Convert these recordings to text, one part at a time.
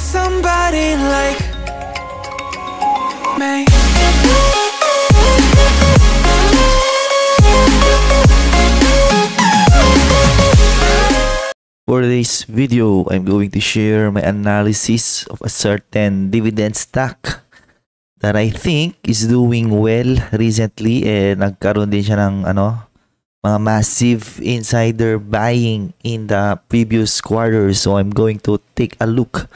somebody like me For this video, I'm going to share my analysis of a certain dividend stock that I think is doing well recently and eh, nagkaroon din siya ng ano, mga massive insider buying in the previous quarter. So I'm going to take a look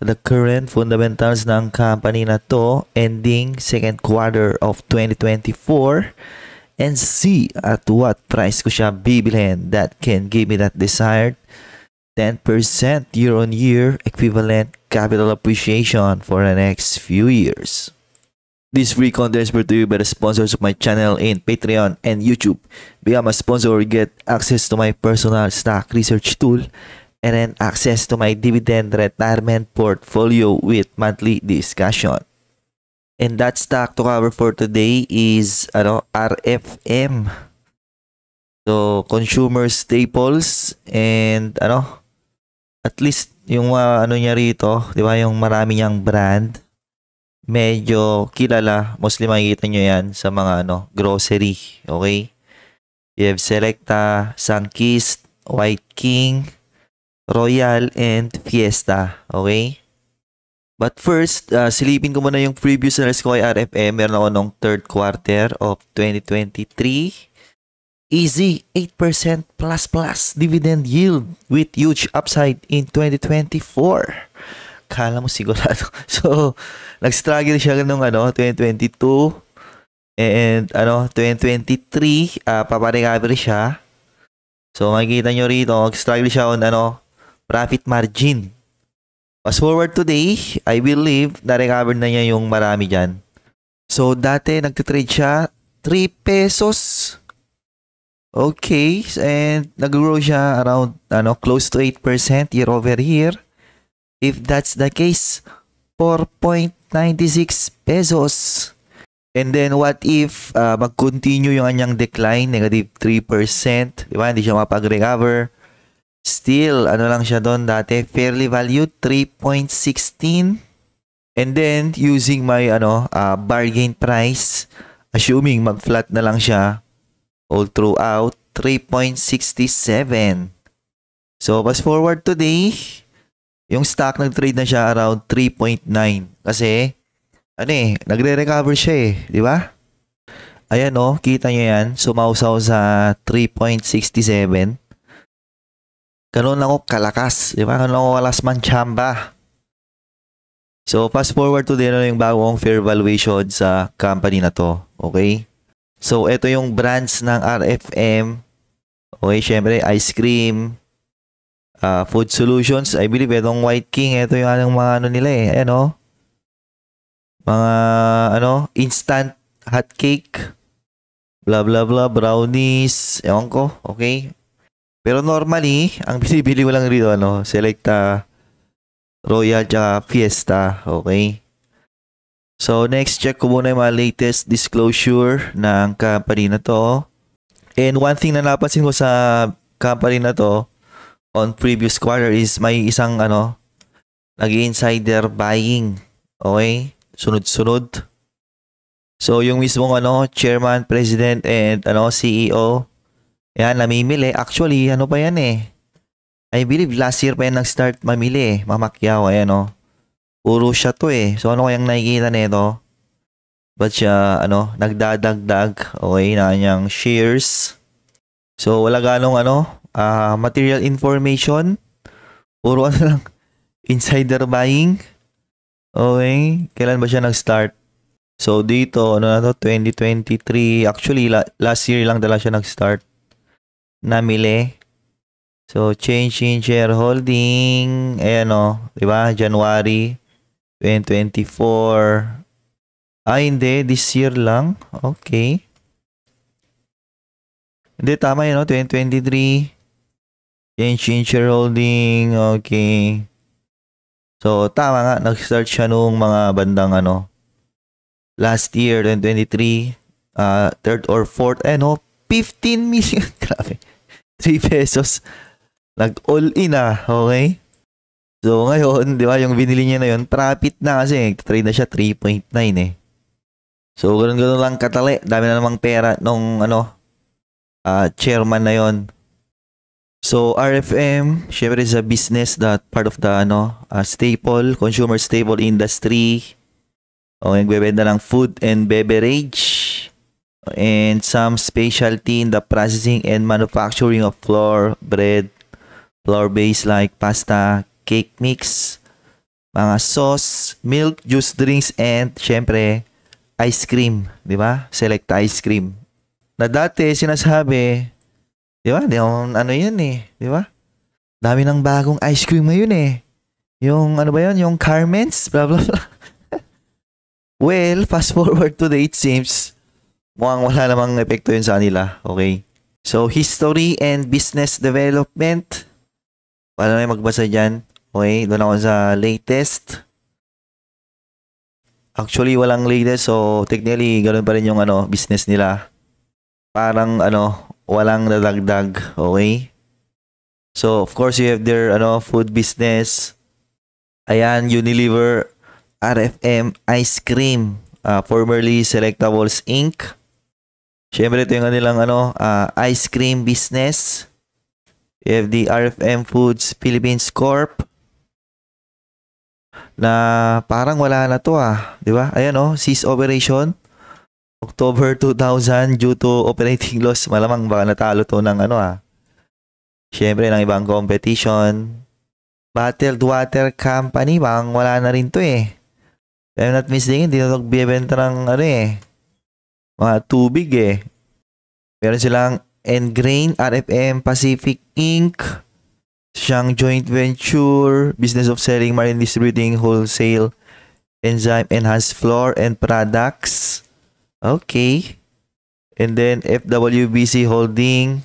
the current fundamentals ng company na to ending second quarter of 2024 and see at what price ko siya bibilhin that can give me that desired 10% year-on-year equivalent capital appreciation for the next few years. This free content is brought to you by the sponsors of my channel in Patreon and YouTube. Become a sponsor, get access to my personal stock research tool and then access to my dividend retirement portfolio with monthly discussion. And that stock to cover for today is ano, RFM. So, consumer staples and ano, at least yung uh, ano niya rito, di ba yung marami niyang brand, medyo kilala. Mostly makikita nyo yan sa mga ano, grocery. Okay? You have Selecta, Sunkist, White King, Royal, and Fiesta. Okay? But first, uh, silipin ko muna yung preview sa ko kay RFM. Meron ako nung third quarter of 2023. Easy, 8% plus plus dividend yield with huge upside in 2024. Kala mo sigurado. So, nag-struggle siya nung ano, 2022. And ano, 2023, uh, paparing average siya. So makikita nyo rito, nag-struggle siya on ano, profit margin. Fast forward today, I believe na-recover na niya yung marami dyan. So, dati nagtitrade siya 3 pesos. Okay, and nag-grow siya around ano, close to 8% year over year. If that's the case, 4.96 pesos. And then what if uh, mag-continue yung anyang decline, negative 3%, di ba? Hindi siya mapag-recover. Still, ano lang siya doon dati, fairly valued, 3.16. And then, using my ano uh, bargain price, assuming mag-flat na lang siya all throughout, 3.67. So, fast forward today, yung stock nag-trade na siya around 3.9. Kasi, ano eh, nagre-recover siya eh, di ba? Ayan oh, kita niyo yan, sumaw sa 3.67. Ganun ako kalakas, di ba? Ganun ako walas manchamba. So, fast forward to din ano, yung bagong fair valuation sa company na to. Okay? So, ito yung brands ng RFM. Okay, syempre, ice cream, uh, food solutions. I believe itong White King, ito yung anong mga ano nila eh. Ano? Mga, ano, instant hot cake. Blah, blah, blah, brownies. Ewan ko, okay? Pero normally, ang binibili ko lang dito, ano, Selecta, Royal, tsaka Fiesta, okay? So, next, check ko muna yung mga latest disclosure ng company na to. And one thing na napansin ko sa company na to on previous quarter is may isang, ano, nag-insider buying. Okay? Sunod-sunod. So, yung mismong, ano, chairman, president, and, ano, CEO, yan, namimili. Actually, ano pa yan eh. I believe last year pa yan nag-start mamili eh. Mamakyaw, ayan Oh. Puro siya to eh. So, ano kayang nakikita nito? But siya, ano, nagdadagdag. Okay, na niyang shares. So, wala ganong ano, uh, material information. Puro ano lang, insider buying. Okay, kailan ba siya nag-start? So, dito, ano na to, 2023. Actually, la- last year lang dala siya nag-start namili. So, change in shareholding, ayan o, oh, di ba? January 2024. Ah, hindi. This year lang. Okay. Hindi, tama yun, no? 2023. Change in shareholding. Okay. So, tama nga. Nag-start siya nung mga bandang ano. Last year, 2023. Uh, ah, third or fourth. Eh, no? 15 million. Grabe. 3 pesos. Nag-all in ah, okay? So ngayon, di ba, yung binili niya na yun, profit na kasi, trade na siya 3.9 eh. So ganun-ganun lang katali, dami na namang pera nung ano, uh, chairman na yon. So RFM, syempre is a business that part of the ano, uh, staple, consumer staple industry. O nagbebenta ng food and beverage and some specialty in the processing and manufacturing of flour, bread, flour based like pasta, cake mix, mga sauce, milk, juice drinks, and syempre, ice cream. Di ba? Select ice cream. Na dati sinasabi, di ba? Di, ano yun eh. Di ba? Dami ng bagong ice cream ngayon eh. Yung ano ba yun? Yung Carmen's? Blah, blah, blah. well, fast forward today, it seems mukhang wala namang epekto yun sa kanila. Okay. So, history and business development. Wala may magbasa dyan. Okay, doon ako sa latest. Actually, walang latest. So, technically, ganoon pa rin yung ano, business nila. Parang ano, walang nadagdag. Okay? So, of course, you have their ano, food business. Ayan, Unilever, RFM, Ice Cream, uh, formerly Selectables Inc., Siyempre, ito yung kanilang ano, uh, ice cream business. We have the RFM Foods Philippines Corp. Na parang wala na to ah. Di ba? Ayan oh, cease operation. October 2000 due to operating loss. Malamang baka natalo to ng ano ah. Siyempre, ng ibang competition. Bottled Water Company, bang wala na rin to eh. If I'm not mistaken, hindi na nagbibenta ng ano eh mga tubig eh. Meron silang Engrain, RFM Pacific Inc., siyang joint venture, business of selling marine distributing wholesale enzyme enhanced floor and products. Okay. And then FWBC Holding,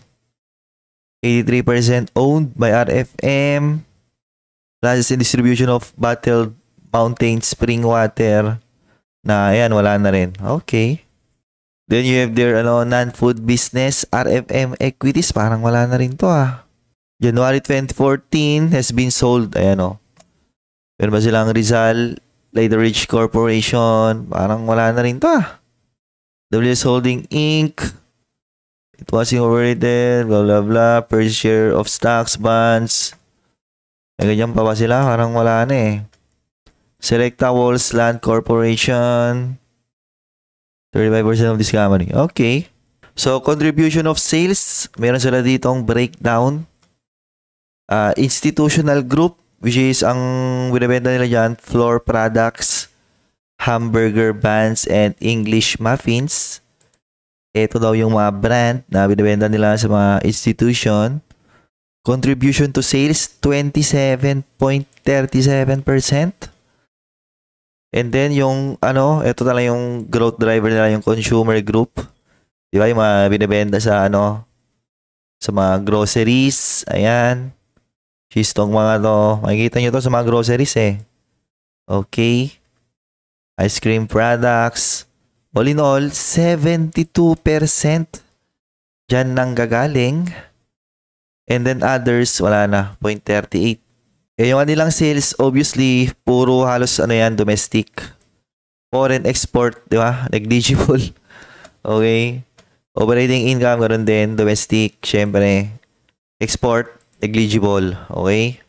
83% owned by RFM. Process and distribution of bottled Mountain Spring Water na ayan, wala na rin. Okay. Then you have their ano, non-food business, RFM equities. Parang wala na rin to ah. January 2014 has been sold. Ayan o. Oh. Meron ba silang Rizal, Later Rich Corporation. Parang wala na rin to ah. WS Holding Inc. It was incorporated, blah blah blah, purchase share of stocks, bonds. Ay, ganyan pa ba sila? Parang wala na eh. Selecta Walls Land Corporation. 35% of this company. Okay. So, contribution of sales, meron sila ditong breakdown. Uh, institutional group, which is ang binibenta nila dyan, floor products, hamburger buns, and English muffins. Ito daw yung mga brand na binibenta nila sa mga institution. Contribution to sales, 27.37%. And then yung ano, ito na lang yung growth driver nila yung consumer group. 'Di ba? Yung mga binebenta sa ano sa mga groceries, ayan. She's tong mga to. Makikita niyo to sa mga groceries eh. Okay. Ice cream products. All in all, 72% dyan nang gagaling. And then others, wala na, 0.38. Eh, yung kanilang sales, obviously, puro halos ano yan, domestic. Foreign export, di ba? Negligible. Okay. Operating income, ganun din. Domestic, syempre. Export, negligible. Okay.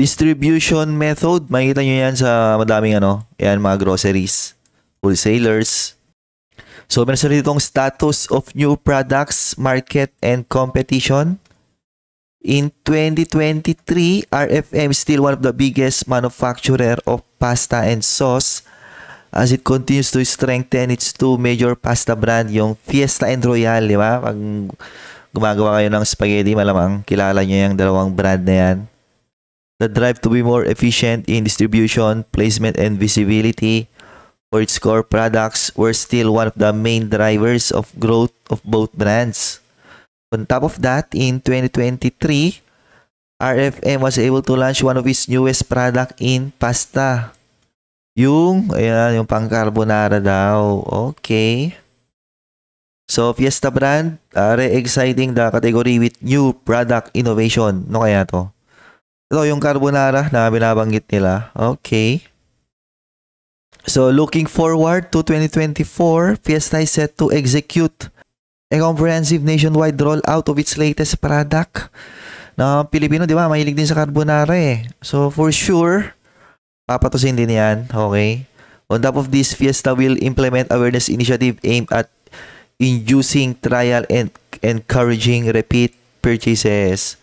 Distribution method, makikita nyo yan sa madaming ano, yan, mga groceries, wholesalers. So, meron sa ditong status of new products, market, and competition. In 2023, RFM is still one of the biggest manufacturer of pasta and sauce as it continues to strengthen its two major pasta brand, yung Fiesta and Royal, di ba? Pag gumagawa kayo ng spaghetti, malamang kilala nyo yung dalawang brand na yan. The drive to be more efficient in distribution, placement, and visibility for its core products were still one of the main drivers of growth of both brands. On top of that, in 2023, RFM was able to launch one of its newest product in pasta. Yung, ayan, yung pang carbonara daw. Okay. So, Fiesta brand, uh, re-exciting the category with new product innovation. No kaya to? Ito, yung carbonara na binabanggit nila. Okay. So, looking forward to 2024, Fiesta is set to execute a comprehensive nationwide rollout of its latest product. Na no, Pilipino, di ba? Mahilig din sa carbonara eh. So, for sure, papatusin din yan. Okay? On top of this, Fiesta will implement awareness initiative aimed at inducing trial and encouraging repeat purchases.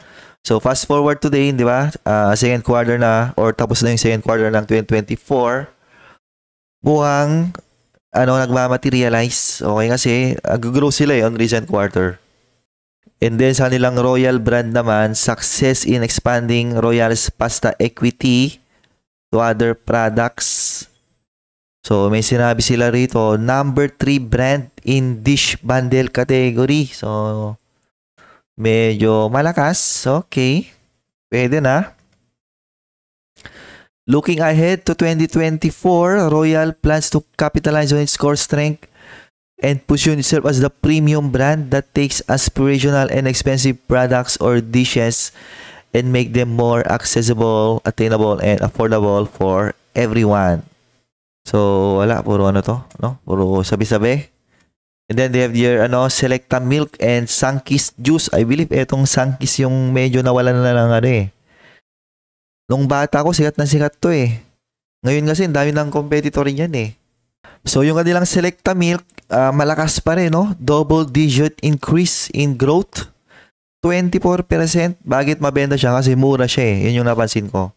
So, fast forward today, di ba? Uh, second quarter na or tapos na yung second quarter ng 2024. Buhang ano, nagmamaterialize. Okay, kasi nag-grow sila eh on recent quarter. And then sa nilang Royal brand naman, success in expanding Royal's pasta equity to other products. So, may sinabi sila rito, number 3 brand in dish bundle category. So, medyo malakas. Okay. Pwede na. Looking ahead to 2024, Royal plans to capitalize on its core strength and position itself as the premium brand that takes aspirational and expensive products or dishes and make them more accessible, attainable, and affordable for everyone. So, wala. Puro ano to? No? Puro sabi-sabi. And then they have their ano, Selecta Milk and Sunkist Juice. I believe etong Sunkist yung medyo nawala na lang ano eh. Nung bata ko, sikat na sikat to eh. Ngayon kasi, ang dami ng competitor niyan eh. So, yung kanilang Selecta Milk, uh, malakas pa rin, no? Double-digit increase in growth. 24%. Bakit mabenta siya? Kasi mura siya eh. Yun yung napansin ko.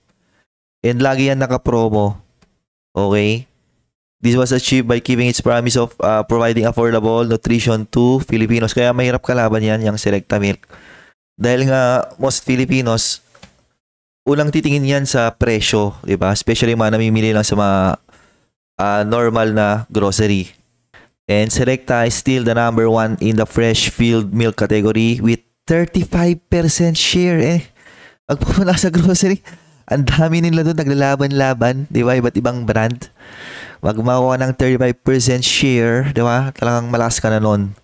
And lagi yan naka-promo. Okay? This was achieved by keeping its promise of uh, providing affordable nutrition to Filipinos. Kaya mahirap kalaban yan, yung Selecta Milk. Dahil nga, most Filipinos, unang titingin yan sa presyo, di ba? Especially mga namimili lang sa mga uh, normal na grocery. And Selecta is still the number one in the fresh field milk category with 35% share eh. Pagpapala sa grocery, ang dami nila doon naglalaban-laban, di ba? Iba't ibang brand. Pag makuha ng 35% share, di ba? Talagang malas ka na noon.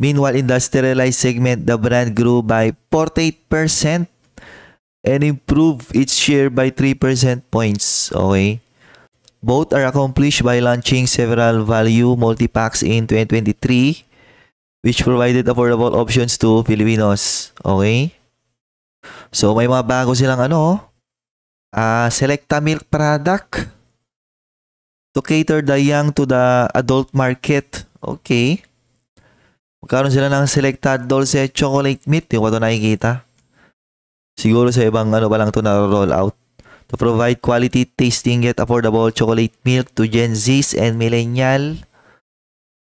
Meanwhile, in the sterilized segment, the brand grew by 48% and improve its share by 3% points. Okay? Both are accomplished by launching several value multipacks in 2023 which provided affordable options to Filipinos. Okay? So, may mga bago silang ano, uh, Selecta Milk product to cater the young to the adult market. Okay. Magkaroon sila ng Selecta Dolce Chocolate Milk. Yung ko ito nakikita. Siguro sa ibang ano ba lang to na roll out. To provide quality, tasting, yet affordable chocolate milk to Gen Zs and millennial.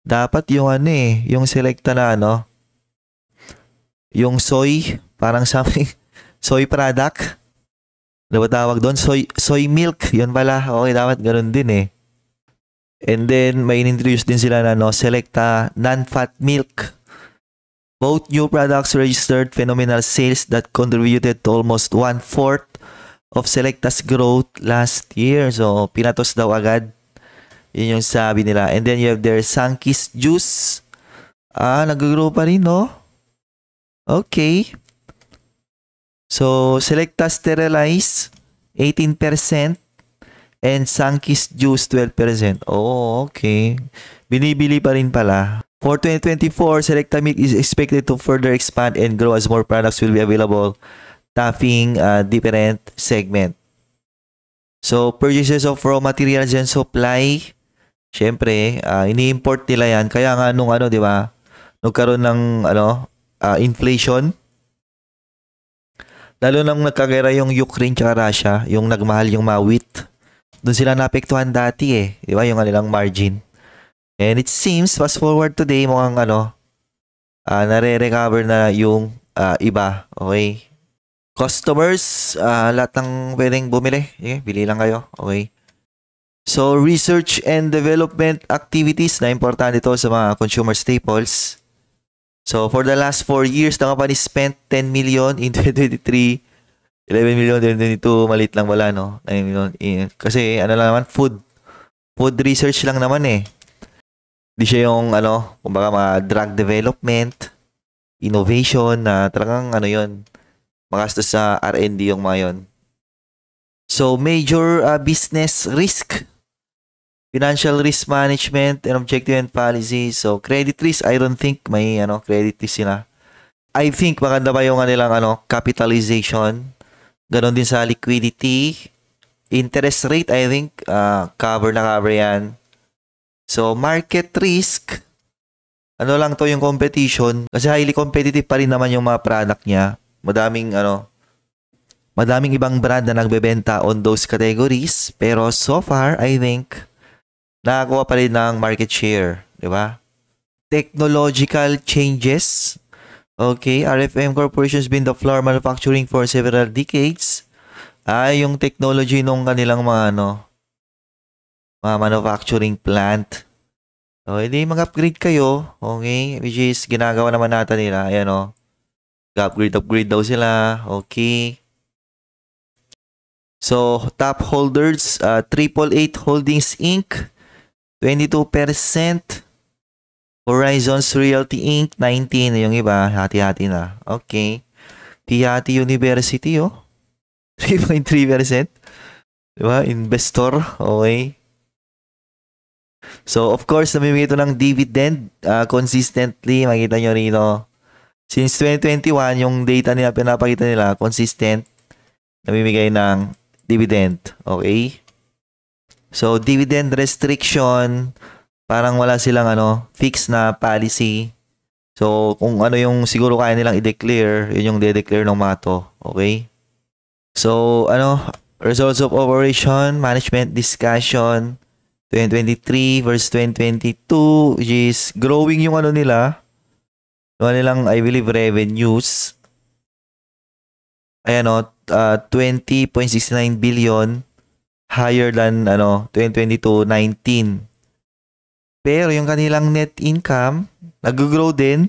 Dapat yung ano eh, yung selecta na ano, yung soy, parang something, soy product. Ano ba tawag doon? Soy, soy milk. Yun pala. Okay, dapat ganun din eh. And then, may in-introduce din sila na no, selecta ah, non-fat milk. Both new products registered phenomenal sales that contributed to almost one-fourth of Selecta's growth last year. So, pinatos daw agad. Yun yung sabi nila. And then you have their Sunkiss Juice. Ah, nag-grow pa rin, no? Okay. So, Selecta Sterilize, 18%. And Sunkiss Juice, 12%. Oh, okay. Binibili pa rin pala. For 2024, Selectamilk is expected to further expand and grow as more products will be available, tapping a different segment. So, purchases of raw materials and supply, syempre, uh, ini-import nila yan. Kaya nga nung ano, di ba, nagkaroon ng ano, uh, inflation. Lalo nang nagkagera yung Ukraine at Russia, yung nagmahal yung mga Doon sila naapektuhan dati eh, di ba, yung kanilang margin. And it seems, fast forward today, mukhang ano, uh, nare-recover na yung uh, iba. Okay? Customers, uh, lahat ng pwedeng bumili. Okay, eh, bili lang kayo. Okay? So, research and development activities na importante ito sa mga consumer staples. So, for the last 4 years, the company spent 10 million in 2023, 11 million in 2022, malit lang wala, no? 9 million. In, kasi, ano lang naman, food. Food research lang naman eh. Hindi siya yung ano, kumbaga mga drug development, innovation na talagang ano yon magastos sa R&D yung mga yon. So major uh, business risk, financial risk management and objective and policy. So credit risk, I don't think may ano credit risk sila. I think maganda pa yung kanilang ano capitalization. Ganon din sa liquidity, interest rate I think uh, cover na cover yan. So, market risk, ano lang to yung competition, kasi highly competitive pa rin naman yung mga product niya. Madaming, ano, madaming ibang brand na nagbebenta on those categories. Pero so far, I think, nakakuha pa rin ng market share. Di ba? Technological changes. Okay, RFM Corporation's been the floor manufacturing for several decades. Ah, yung technology nung kanilang mga ano, mga manufacturing plant. So, hindi mag-upgrade kayo. Okay? Which is, ginagawa naman natin nila. Ayan o. Oh. Upgrade, upgrade daw sila. Okay. So, top holders, uh, 888 Holdings Inc. 22%. Horizons Realty Inc. 19. Yung iba, hati-hati na. Okay. Piati University, oh. 3.3%. Diba? Investor. Okay. So, of course, namimigay ito ng dividend uh, consistently. Makita nyo rito. Since 2021, yung data nila, pinapakita nila, consistent, namimigay ng dividend. Okay? So, dividend restriction, parang wala silang ano, fixed na policy. So, kung ano yung siguro kaya nilang i-declare, yun yung de-declare ng mga to. Okay? So, ano, results of operation, management discussion, 2023 verse 2022 is growing yung ano nila. Yung ano nilang, I believe, revenues. Ayan o, oh, uh, 20.69 billion higher than ano, 2022-19. Pero yung kanilang net income, nag-grow din.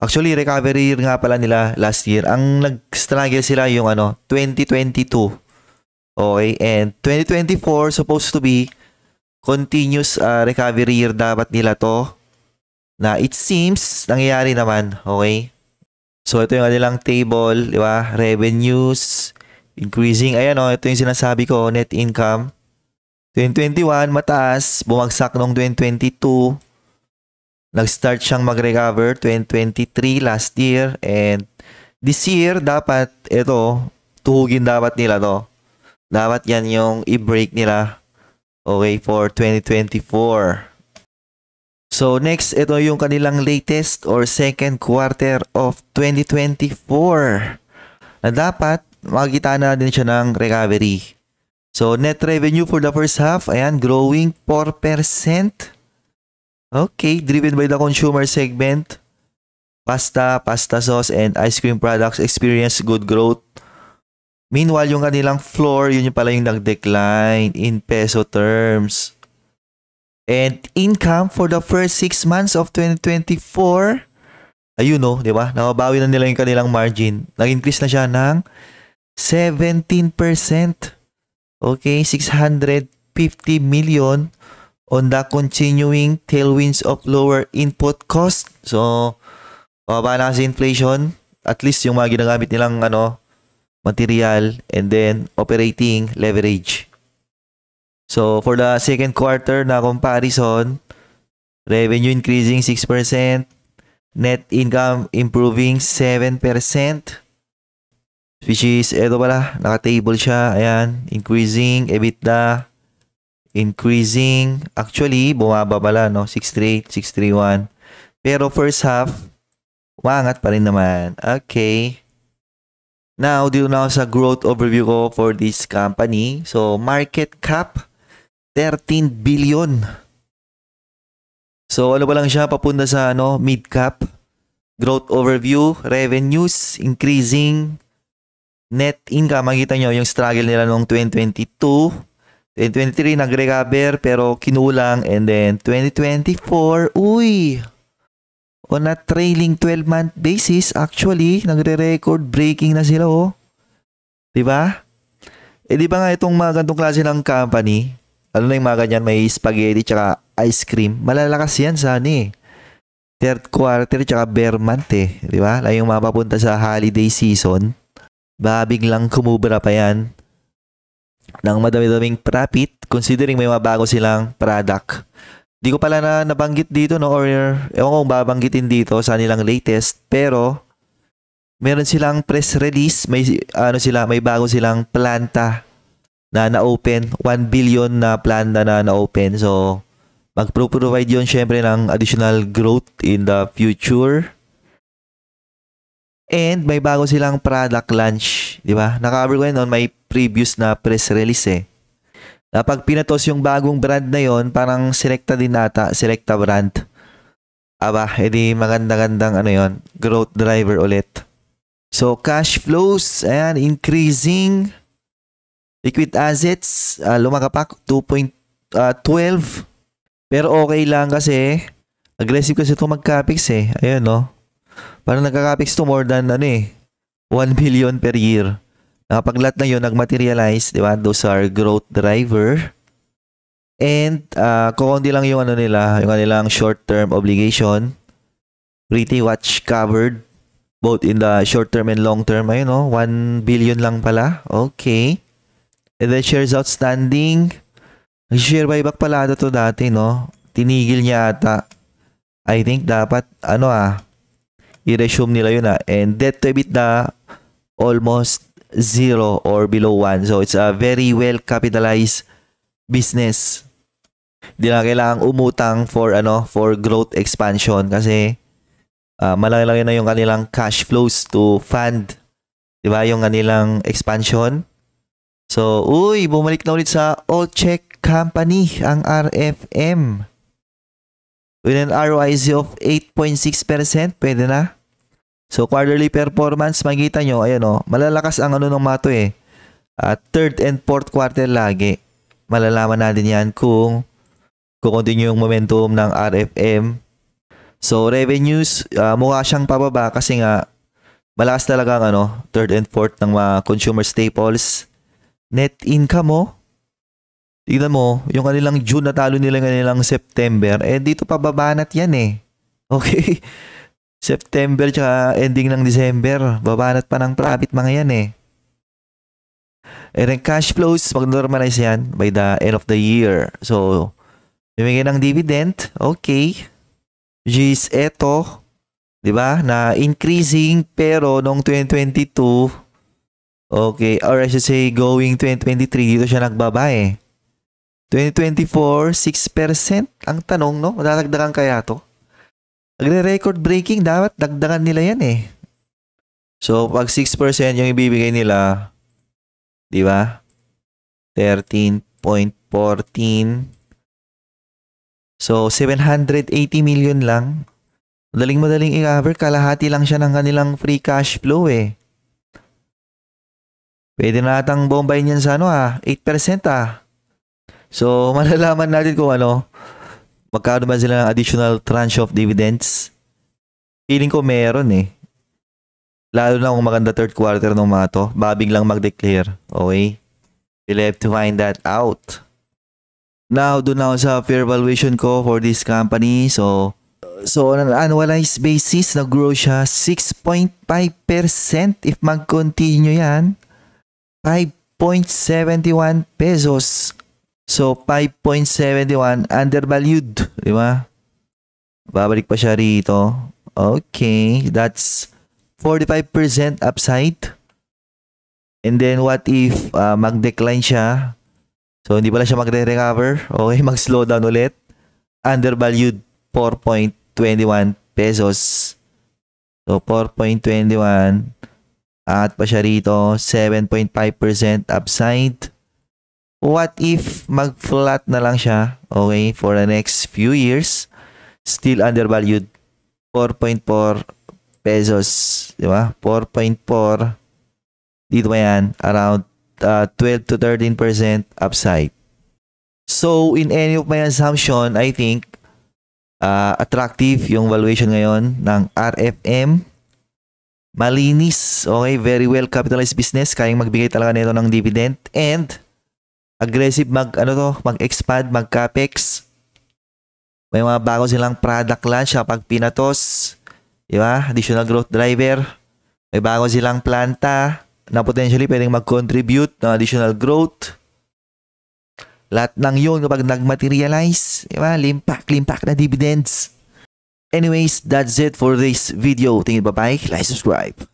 Actually, recovery year nga pala nila last year. Ang nag-struggle sila yung ano, 2022. Okay, and 2024 supposed to be continuous uh, recovery year dapat nila to na it seems nangyayari naman, okay? So ito yung kanilang table, di ba? Revenues, increasing. Ayan oh, ito yung sinasabi ko, net income. 2021, mataas. Bumagsak noong 2022. Nag-start siyang mag-recover 2023 last year. And this year, dapat ito, tuhugin dapat nila to. Dapat yan yung i-break nila Okay, for 2024. So next, ito yung kanilang latest or second quarter of 2024 na dapat makikita na din siya ng recovery. So net revenue for the first half, ayan, growing 4%. Okay, driven by the consumer segment. Pasta, pasta sauce, and ice cream products experience good growth Meanwhile, yung kanilang floor, yun yung pala yung nag-decline in peso terms. And income for the first 6 months of 2024, ayun no, di ba? Nababawi na nila yung kanilang margin. Nag-increase na siya ng 17%. Okay, 650 million on the continuing tailwinds of lower input cost. So, pababa na kasi inflation. At least yung mga ginagamit nilang ano, material, and then operating leverage. So for the second quarter na comparison, revenue increasing 6%, net income improving 7%, which is, eto pala, naka-table siya, ayan, increasing EBITDA, increasing, actually, bumaba pala, no, 638, 631. Pero first half, umangat pa rin naman. Okay. Now, dito na sa growth overview ko for this company. So, market cap, 13 billion. So, ano ba lang siya papunta sa ano, mid-cap. Growth overview, revenues increasing, net income. Makita nyo yung struggle nila noong 2022. 2023 nag-recover pero kinulang and then 2024, uy! on a trailing 12-month basis, actually, nagre-record breaking na sila, oh. 'Di ba? Eh, di ba nga itong mga ganitong klase ng company, ano na yung mga ganyan, may spaghetti tsaka ice cream, malalakas yan sa ano eh. Third quarter tsaka bear month eh. Di ba? Lalo yung mapapunta sa holiday season, babig lang kumubra pa yan ng madami-daming profit considering may mabago silang product Di ko pala na nabanggit dito no or ewan ko babanggitin dito sa nilang latest pero meron silang press release, may ano sila, may bago silang planta na na-open, 1 billion na planta na na-open. So magpro-provide 'yon syempre ng additional growth in the future. And may bago silang product launch, di ba? Naka-cover ko yun on my previous na press release eh. Kapag ah, pinatos yung bagong brand na yon, parang selecta din ata, selecta brand. Aba, edi maganda-gandang ano yon, growth driver ulit. So, cash flows, ayan, increasing. Liquid assets, uh, lumakapak, 2.12. Uh, ah, Pero okay lang kasi, aggressive kasi ito mag-capex eh. Ayan, no? Parang nagka-capex to more than ano eh, 1 billion per year. Uh, pag lahat na yun nag-materialize, di ba? Those are growth driver. And uh, ah, kukundi lang yung ano nila, yung kanilang short-term obligation. Pretty watch covered both in the short term and long term. Ayun no, 1 billion lang pala. Okay. And then shares outstanding. Share buyback pala ata to dati, no? Tinigil niya ata. I think dapat, ano ah, i-resume nila yun ah. And debt to EBITDA, almost 0 or below 1. So it's a very well capitalized business. Hindi na kailangan umutang for ano for growth expansion kasi uh, ah, malaki na yung kanilang cash flows to fund 'di ba yung kanilang expansion. So, uy, bumalik na ulit sa All Check Company ang RFM. With an ROIC of 8.6%, pwede na. So quarterly performance, makita nyo, ayan o, oh, malalakas ang ano ng mato eh. At third and fourth quarter lagi. Malalaman natin yan kung kukontinue yung momentum ng RFM. So revenues, uh, mukha siyang pababa kasi nga malakas talaga ang ano, third and fourth ng mga consumer staples. Net income mo, oh, tignan mo, yung kanilang June natalo nila ng kanilang September, eh dito pababanat yan eh. Okay? September tsaka ending ng December. Babanat pa ng profit mga yan eh. And then cash flows, mag-normalize yan by the end of the year. So, bibigyan ng dividend. Okay. Gis, eto. 'di ba? Na increasing pero noong 2022 okay, or I should say going 2023 dito siya nagbaba eh. 2024 6% ang tanong no, madadagdagan kaya to? Nagre-record breaking, dapat dagdagan nila yan eh. So, pag 6% yung ibibigay nila, di ba? 13.14. So, 780 million lang. Madaling-madaling i-cover. Kalahati lang siya ng kanilang free cash flow eh. Pwede na atang bombayin yan sa ano ah. 8% ah. So, malalaman natin kung ano Magkaroon ba sila ng additional tranche of dividends? Feeling ko meron eh. Lalo na kung maganda third quarter ng mga to. Babig lang mag-declare. Okay? We'll have to find that out. Now, doon ako sa fair valuation ko for this company. So, so on an annualized basis, nag-grow siya 6.5% if mag-continue yan. 5.71 pesos So, 5.71 undervalued. Di ba? Babalik pa siya rito. Okay. That's 45% upside. And then, what if uh, mag-decline siya? So, hindi pala siya magre-recover. Okay, mag-slow down ulit. Undervalued 4.21 pesos. So, 4.21. At pa siya rito, 7.5% upside. What if mag-flat na lang siya, okay, for the next few years, still undervalued 4.4 pesos, di ba? 4.4 dito ba yan? Around uh, 12 to 13% upside. So, in any of my assumption, I think uh, attractive yung valuation ngayon ng RFM. Malinis, okay, very well capitalized business, kayang magbigay talaga nito ng dividend and aggressive mag ano to, mag-expand, mag-capex. May mga bago silang product launch kapag ah, pinatos. Di ba? Additional growth driver. May bago silang planta na potentially pwedeng mag-contribute ng additional growth. Lahat ng yun kapag nag-materialize, di ba? Limpak, limpak na dividends. Anyways, that's it for this video. Tingin bye-bye. Like, subscribe.